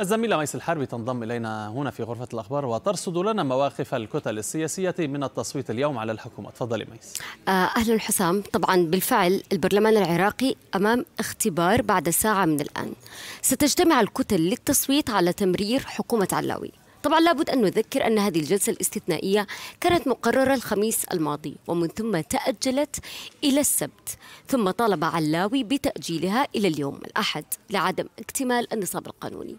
الزميلة ميس الحربي تنضم إلينا هنا في غرفة الأخبار وترصد لنا مواقف الكتل السياسية من التصويت اليوم على الحكومة تفضلي ميس آه، أهلا حسام طبعا بالفعل البرلمان العراقي أمام اختبار بعد ساعة من الآن ستجتمع الكتل للتصويت على تمرير حكومة علاوي طبعا لابد أن نذكر أن هذه الجلسة الاستثنائية كانت مقررة الخميس الماضي ومن ثم تأجلت إلى السبت ثم طالب علاوي بتأجيلها إلى اليوم الأحد لعدم اكتمال النصاب القانوني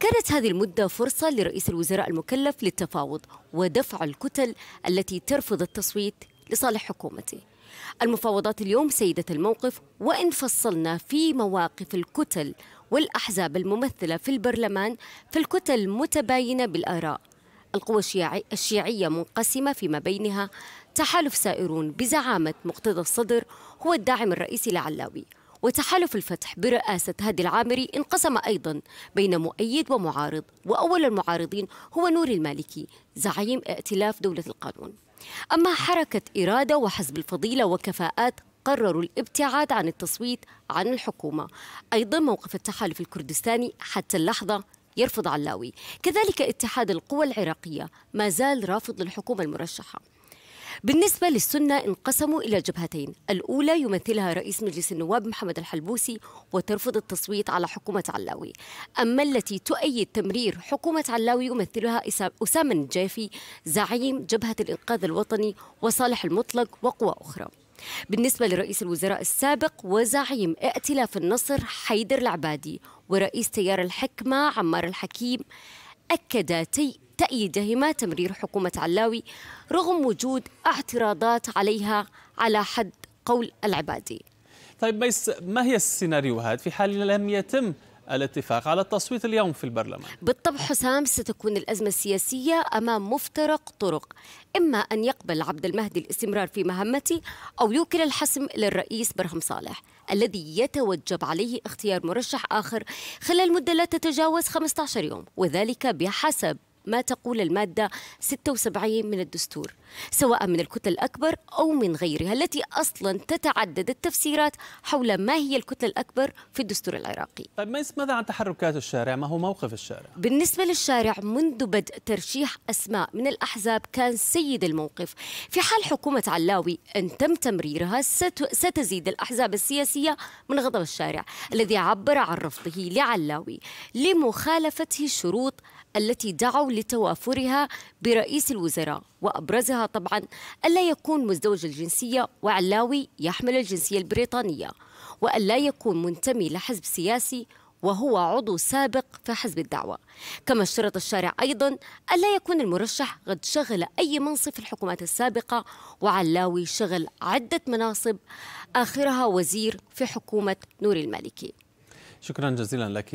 كانت هذه المدة فرصة لرئيس الوزراء المكلف للتفاوض ودفع الكتل التي ترفض التصويت لصالح حكومته المفاوضات اليوم سيدة الموقف وإن فصلنا في مواقف الكتل والأحزاب الممثلة في البرلمان فالكتل متباينة بالآراء القوى الشيعية منقسمة فيما بينها تحالف سائرون بزعامة مقتدى الصدر هو الداعم الرئيسي لعلاوي وتحالف الفتح برئاسة هادي العامري انقسم أيضا بين مؤيد ومعارض وأول المعارضين هو نور المالكي زعيم ائتلاف دولة القانون أما حركة إرادة وحزب الفضيلة وكفاءات قرروا الابتعاد عن التصويت عن الحكومة أيضا موقف التحالف الكردستاني حتى اللحظة يرفض علاوي كذلك اتحاد القوى العراقية ما زال رافض للحكومة المرشحة بالنسبة للسنة انقسموا إلى جبهتين الأولى يمثلها رئيس مجلس النواب محمد الحلبوسي وترفض التصويت على حكومة علاوي أما التي تؤيد تمرير حكومة علاوي يمثلها أسامة الجافي زعيم جبهة الإنقاذ الوطني وصالح المطلق وقوى أخرى بالنسبة لرئيس الوزراء السابق وزعيم ائتلاف النصر حيدر العبادي ورئيس تيار الحكمة عمار الحكيم أكد تي تأييدهما تمرير حكومة علاوي رغم وجود اعتراضات عليها على حد قول العبادي طيب ميس ما هي السيناريوهات في حال لم يتم الاتفاق على التصويت اليوم في البرلمان بالطبع حسام ستكون الأزمة السياسية أمام مفترق طرق إما أن يقبل عبد المهدي الاستمرار في مهمته أو يوكل الحسم للرئيس برهم صالح الذي يتوجب عليه اختيار مرشح آخر خلال مدة لا تتجاوز 15 يوم وذلك بحسب ما تقول المادة 76 من الدستور سواء من الكتلة الأكبر أو من غيرها التي أصلا تتعدد التفسيرات حول ما هي الكتلة الأكبر في الدستور العراقي طيب ماذا عن تحركات الشارع؟ ما هو موقف الشارع؟ بالنسبة للشارع منذ بدء ترشيح أسماء من الأحزاب كان سيد الموقف في حال حكومة علاوي أن تم تمريرها ستزيد الأحزاب السياسية من غضب الشارع الذي عبر عن رفضه لعلاوي لمخالفته الشروط التي دعوا لتوافرها برئيس الوزراء وأبرزها طبعا ألا يكون مزدوج الجنسية وعلاوي يحمل الجنسية البريطانية وألا يكون منتمي لحزب سياسي وهو عضو سابق في حزب الدعوة كما اشترط الشارع أيضا ألا يكون المرشح قد شغل أي منصب في الحكومات السابقة وعلاوي شغل عدة مناصب آخرها وزير في حكومة نور المالكي شكرا جزيلا لك